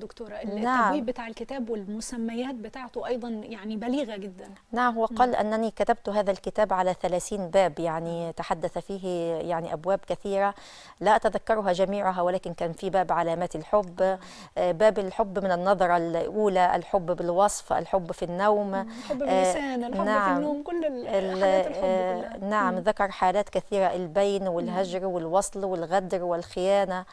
دكتورة نعم. التبويب بتاع الكتاب والمسميات بتاعته أيضا يعني بليغة جدا نعم هو وقال أنني كتبت هذا الكتاب على 30 باب يعني تحدث فيه يعني أبواب كثيرة لا أتذكرها جميعها ولكن كان في باب علامات الحب آه، باب الحب من النظرة الأولى الحب بالوصف الحب في النوم الحب آه، باللسان الحب نعم. في النوم كل حالات الحب آه، كلها. نعم ذكر حالات كثيرة البين والهجر والوصل والغدر والخيانة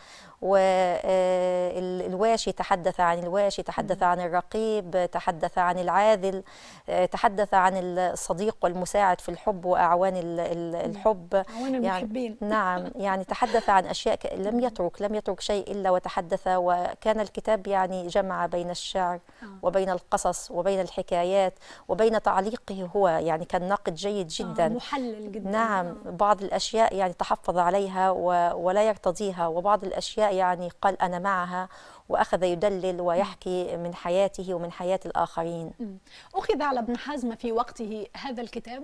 والواشي تحدث تحدث عن الواشي تحدث عن الرقيب تحدث عن العاذل آه، تحدث عن الصديق والمساعد في الحب وأعوان الحب أعوان يعني المحبين يعني نعم يعني تحدث عن أشياء لم يترك لم يترك شيء إلا وتحدث وكان الكتاب يعني جمع بين الشعر آه. وبين القصص وبين الحكايات وبين تعليقه هو يعني كان ناقد جيد آه، جدا محلل جدا نعم بعض الأشياء يعني تحفظ عليها ولا يرتضيها وبعض الأشياء يعني قال أنا معها وأخذ يدلل ويحكي من حياته ومن حياة الآخرين أخذ على ابن حزم في وقته هذا الكتاب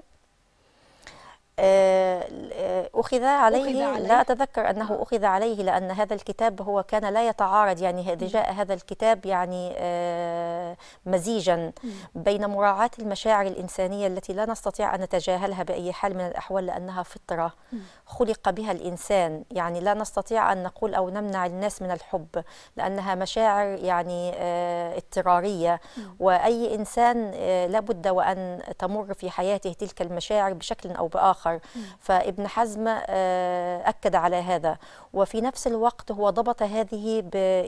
أخذ عليه أخذ عليه. لا أتذكر أنه أخذ عليه لأن هذا الكتاب هو كان لا يتعارض يعني جاء هذا الكتاب يعني آه، مزيجا بين مراعاة المشاعر الإنسانية التي لا نستطيع أن نتجاهلها بأي حال من الأحوال لأنها فطرة خلق بها الإنسان يعني لا نستطيع أن نقول أو نمنع الناس من الحب لأنها مشاعر يعني آه، اضطرارية وأي إنسان آه، لابد وأن تمر في حياته تلك المشاعر بشكل أو بآخر فابن حزم أكد على هذا وفي نفس الوقت هو ضبط هذه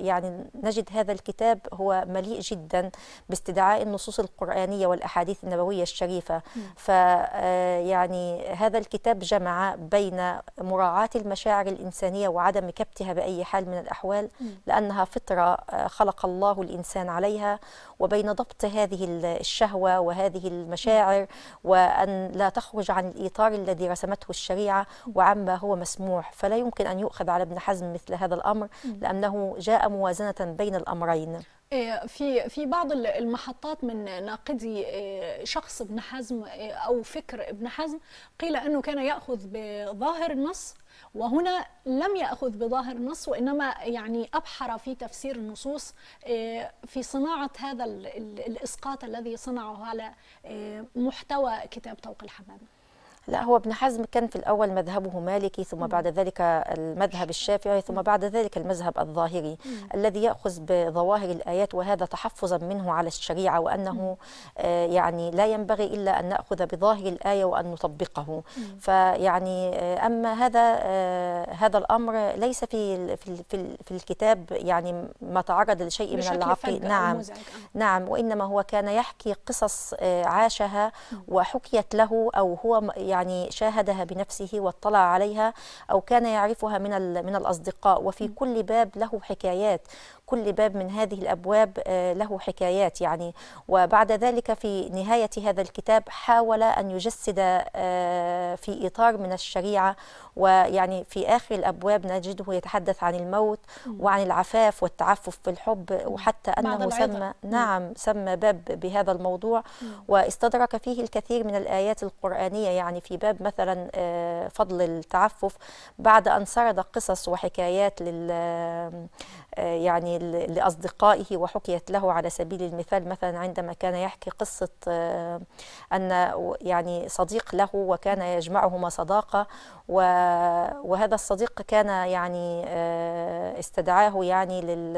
يعني نجد هذا الكتاب هو مليء جدا باستدعاء النصوص القرآنية والأحاديث النبوية الشريفة فيعني آه، هذا الكتاب جمع بين مراعاة المشاعر الإنسانية وعدم كبتها بأي حال من الأحوال لأنها فطرة آه، خلق الله الإنسان عليها وبين ضبط هذه الشهوة وهذه المشاعر وأن لا تخرج عن الإطار الذي رسمته الشريعة وعما هو مسموح فلا يمكن أن يؤخذ على ابن حزم مثل هذا الأمر لأنه جاء موازنة بين الأمرين إيه، في في بعض المحطات من ناقدي إيه، شخص ابن حزم إيه، او فكر ابن حزم قيل انه كان ياخذ بظاهر النص وهنا لم ياخذ بظاهر النص وانما يعني ابحر في تفسير النصوص في صناعه هذا الاسقاط الذي صنعه على محتوى كتاب طوق الحمامه لا هو ابن حزم كان في الأول مذهبه مالكي ثم بعد ذلك المذهب الشافعي ثم بعد ذلك المذهب الظاهري الذي يأخذ بظواهر الآيات وهذا تحفظا منه على الشريعة وأنه آه، يعني لا ينبغي إلا أن نأخذ بظاهر الآية وأن نطبقه فيعني آه، أما هذا آه، هذا الأمر ليس في في في الكتاب يعني ما تعرض لشيء من العقيد نعم نعم وإنما هو كان يحكي قصص عاشها وحكيت له أو هو يعني يعني شاهدها بنفسه واطلع عليها أو كان يعرفها من من الأصدقاء وفي كل باب له حكايات كل باب من هذه الابواب آه، له حكايات يعني وبعد ذلك في نهايه هذا الكتاب حاول ان يجسد آه، في اطار من الشريعه ويعني في اخر الابواب نجده يتحدث عن الموت وعن العفاف والتعفف في الحب وحتى انه سمى نعم سمى باب بهذا الموضوع واستدرك فيه الكثير من الايات القرانيه يعني في باب مثلا آه، فضل التعفف بعد أن سرد قصص وحكايات لل آه، يعني لأصدقائه وحكيت له على سبيل المثال مثلا عندما كان يحكي قصة آه، أن يعني صديق له وكان يجمعهما صداقة وهذا الصديق كان يعني استدعاه يعني لل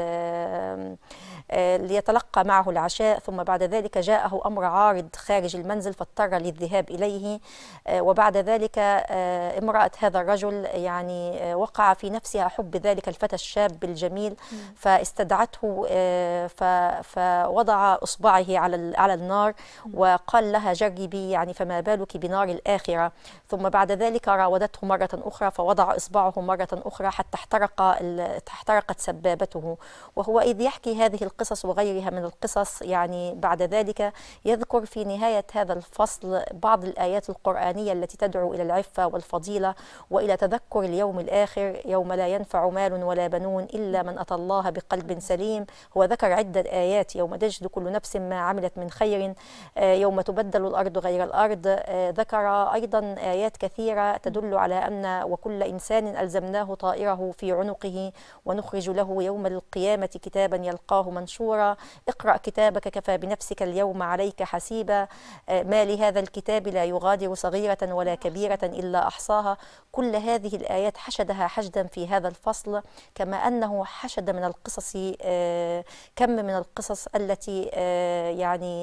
آه، ليتلقى معه العشاء ثم بعد ذلك جاءه أمر عارض خارج المنزل فاضطر للذهاب إليه آه، وبعد ذلك آه، امرأة هذا الرجل يعني وقع في نفسها حب ذلك الفتى الشاب الجميل فاستدعته فوضع إصبعه على على النار وقال لها جربي يعني فما بالك بنار الآخرة ثم بعد ذلك راودته مرة أخرى فوضع إصبعه مرة أخرى حتى احترق احترقت سبابته وهو إذ يحكي هذه القصص وغيرها من القصص يعني بعد ذلك يذكر في نهاية هذا الفصل بعض الآيات القرآنية التي تدعو إلى العفة والفضيلة وإلى تذكر اليوم الآخر يوم لا ينفع مال ولا بنون إلا من أتى الله بقلب سليم هو ذكر عدة آيات يوم تجد كل نفس ما عملت من خير آه، يوم تبدل الأرض غير الأرض آه، ذكر أيضا آيات كثيرة تدل على أن وكل إنسان ألزمناه طائره في عنقه ونخرج له يوم القيامة كتابا يلقاه من منشورة اقرأ كتابك كفى بنفسك اليوم عليك حسيبا آه، ما لهذا الكتاب لا يغادر صغيرة ولا كبيرة إلا أحصاها كل هذه الآيات حشدها حشدا في هذا الفصل كما أنه حشد من القصص آه، كم من القصص التي آه، يعني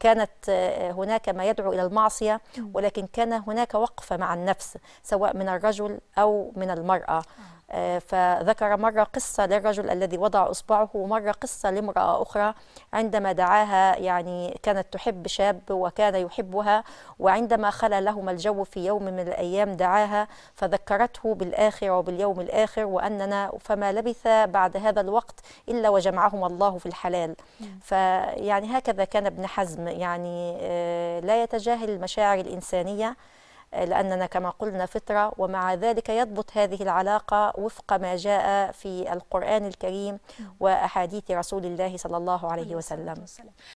كانت هناك ما يدعو إلى المعصية ولكن كان هناك وقفة مع النفس سواء من الرجل أو من المرأة فذكر مرة قصة للرجل الذي وضع إصبعه ومرة قصة لامرأة أخرى عندما دعاها يعني كانت تحب شاب وكان يحبها وعندما خلا لهما الجو في يوم من الأيام دعاها فذكرته بالآخر وباليوم الآخر وأننا فما لبث بعد هذا الوقت إلا وجمعهما الله في الحلال فيعني هكذا كان ابن حزم يعني آه، لا يتجاهل المشاعر الإنسانية لأننا كما قلنا فطرة ومع ذلك يضبط هذه العلاقة وفق ما جاء في القرآن الكريم وأحاديث رسول الله صلى الله عليه وسلم